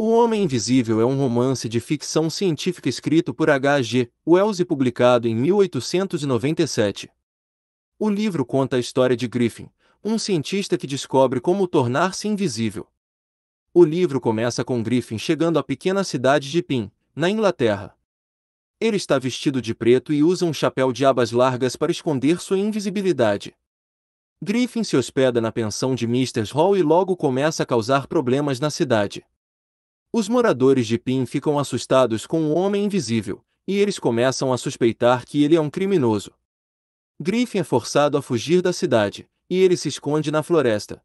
O Homem Invisível é um romance de ficção científica escrito por H.G. Wells e publicado em 1897. O livro conta a história de Griffin, um cientista que descobre como tornar-se invisível. O livro começa com Griffin chegando à pequena cidade de Pym, na Inglaterra. Ele está vestido de preto e usa um chapéu de abas largas para esconder sua invisibilidade. Griffin se hospeda na pensão de Mr. Hall e logo começa a causar problemas na cidade. Os moradores de Pin ficam assustados com o um homem invisível, e eles começam a suspeitar que ele é um criminoso. Griffin é forçado a fugir da cidade, e ele se esconde na floresta.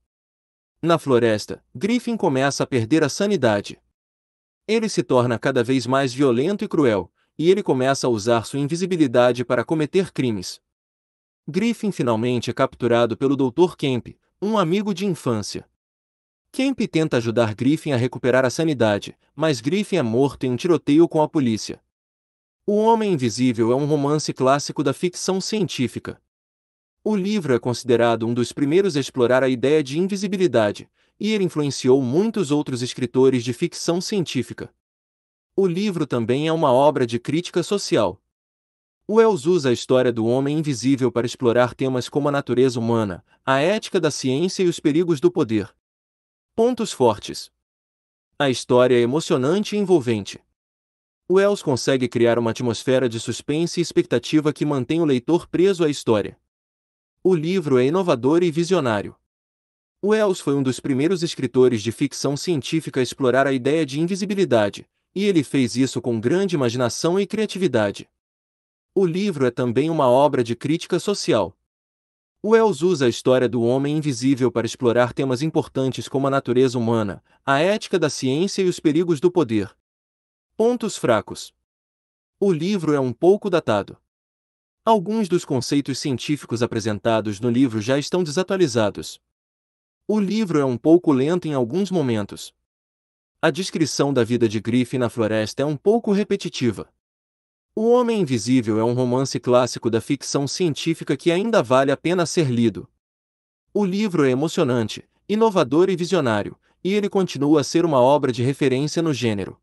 Na floresta, Griffin começa a perder a sanidade. Ele se torna cada vez mais violento e cruel, e ele começa a usar sua invisibilidade para cometer crimes. Griffin finalmente é capturado pelo Dr. Kemp, um amigo de infância. Kemp tenta ajudar Griffin a recuperar a sanidade, mas Griffin é morto em um tiroteio com a polícia. O Homem Invisível é um romance clássico da ficção científica. O livro é considerado um dos primeiros a explorar a ideia de invisibilidade, e ele influenciou muitos outros escritores de ficção científica. O livro também é uma obra de crítica social. Wells usa a história do homem invisível para explorar temas como a natureza humana, a ética da ciência e os perigos do poder. Pontos fortes. A história é emocionante e envolvente. Wells consegue criar uma atmosfera de suspense e expectativa que mantém o leitor preso à história. O livro é inovador e visionário. Wells foi um dos primeiros escritores de ficção científica a explorar a ideia de invisibilidade, e ele fez isso com grande imaginação e criatividade. O livro é também uma obra de crítica social, Wells usa a história do homem invisível para explorar temas importantes como a natureza humana, a ética da ciência e os perigos do poder. Pontos fracos. O livro é um pouco datado. Alguns dos conceitos científicos apresentados no livro já estão desatualizados. O livro é um pouco lento em alguns momentos. A descrição da vida de Griffin na floresta é um pouco repetitiva. O Homem Invisível é um romance clássico da ficção científica que ainda vale a pena ser lido. O livro é emocionante, inovador e visionário, e ele continua a ser uma obra de referência no gênero.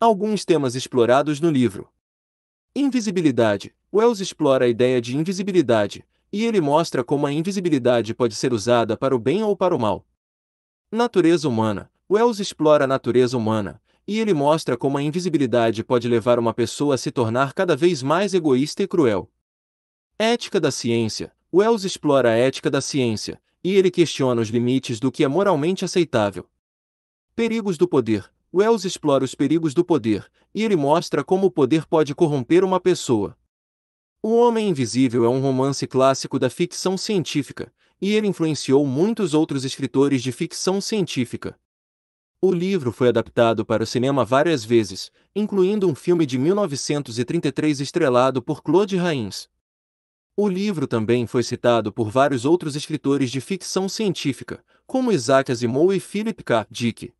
Alguns temas explorados no livro: Invisibilidade. Wells explora a ideia de invisibilidade, e ele mostra como a invisibilidade pode ser usada para o bem ou para o mal. Natureza humana. Wells explora a natureza humana, e ele mostra como a invisibilidade pode levar uma pessoa a se tornar cada vez mais egoísta e cruel. Ética da ciência. Wells explora a ética da ciência, e ele questiona os limites do que é moralmente aceitável. Perigos do poder. Wells explora os perigos do poder, e ele mostra como o poder pode corromper uma pessoa. O Homem Invisível é um romance clássico da ficção científica, e ele influenciou muitos outros escritores de ficção científica. O livro foi adaptado para o cinema várias vezes, incluindo um filme de 1933 estrelado por Claude Rains. O livro também foi citado por vários outros escritores de ficção científica, como Isaac Asimov e Philip K. Dick.